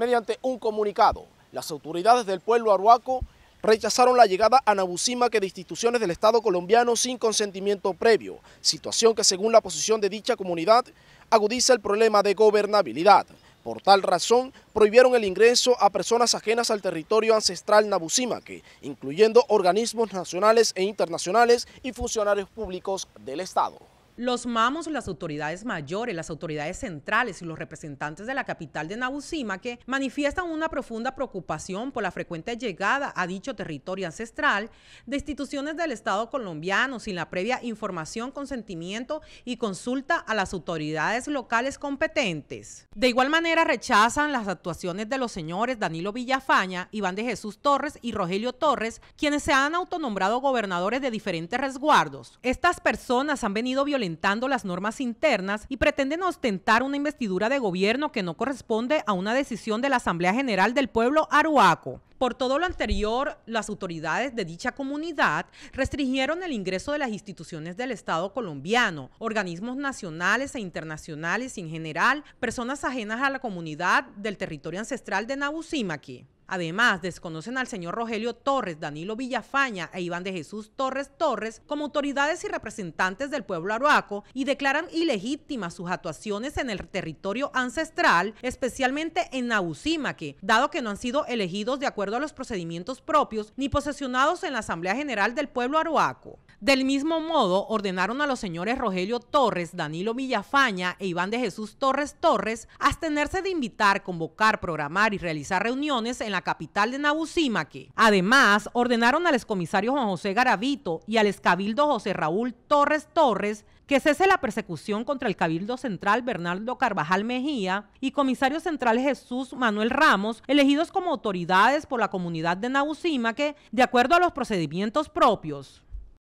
Mediante un comunicado, las autoridades del pueblo aruaco rechazaron la llegada a Nabucimaque de instituciones del Estado colombiano sin consentimiento previo, situación que según la posición de dicha comunidad agudiza el problema de gobernabilidad. Por tal razón, prohibieron el ingreso a personas ajenas al territorio ancestral Nabucimaque, incluyendo organismos nacionales e internacionales y funcionarios públicos del Estado. Los mamos, las autoridades mayores, las autoridades centrales y los representantes de la capital de Nabucima que manifiestan una profunda preocupación por la frecuente llegada a dicho territorio ancestral de instituciones del Estado colombiano sin la previa información, consentimiento y consulta a las autoridades locales competentes. De igual manera rechazan las actuaciones de los señores Danilo Villafaña, Iván de Jesús Torres y Rogelio Torres, quienes se han autonombrado gobernadores de diferentes resguardos. Estas personas han venido violentando las normas internas y pretenden ostentar una investidura de gobierno que no corresponde a una decisión de la Asamblea General del Pueblo Aruaco. Por todo lo anterior, las autoridades de dicha comunidad restringieron el ingreso de las instituciones del Estado colombiano, organismos nacionales e internacionales y en general personas ajenas a la comunidad del territorio ancestral de Nabucimaqui. Además, desconocen al señor Rogelio Torres, Danilo Villafaña e Iván de Jesús Torres Torres como autoridades y representantes del pueblo aruaco y declaran ilegítimas sus actuaciones en el territorio ancestral, especialmente en Nausímaque, dado que no han sido elegidos de acuerdo a los procedimientos propios ni posesionados en la Asamblea General del Pueblo Aruaco. Del mismo modo, ordenaron a los señores Rogelio Torres, Danilo Villafaña e Iván de Jesús Torres Torres abstenerse de invitar, convocar, programar y realizar reuniones en la capital de Nabucímaque. Además, ordenaron al excomisario Juan José Garavito y al excabildo José Raúl Torres Torres que cese la persecución contra el Cabildo Central Bernardo Carvajal Mejía y Comisario Central Jesús Manuel Ramos, elegidos como autoridades por la comunidad de Nabucímaque, de acuerdo a los procedimientos propios.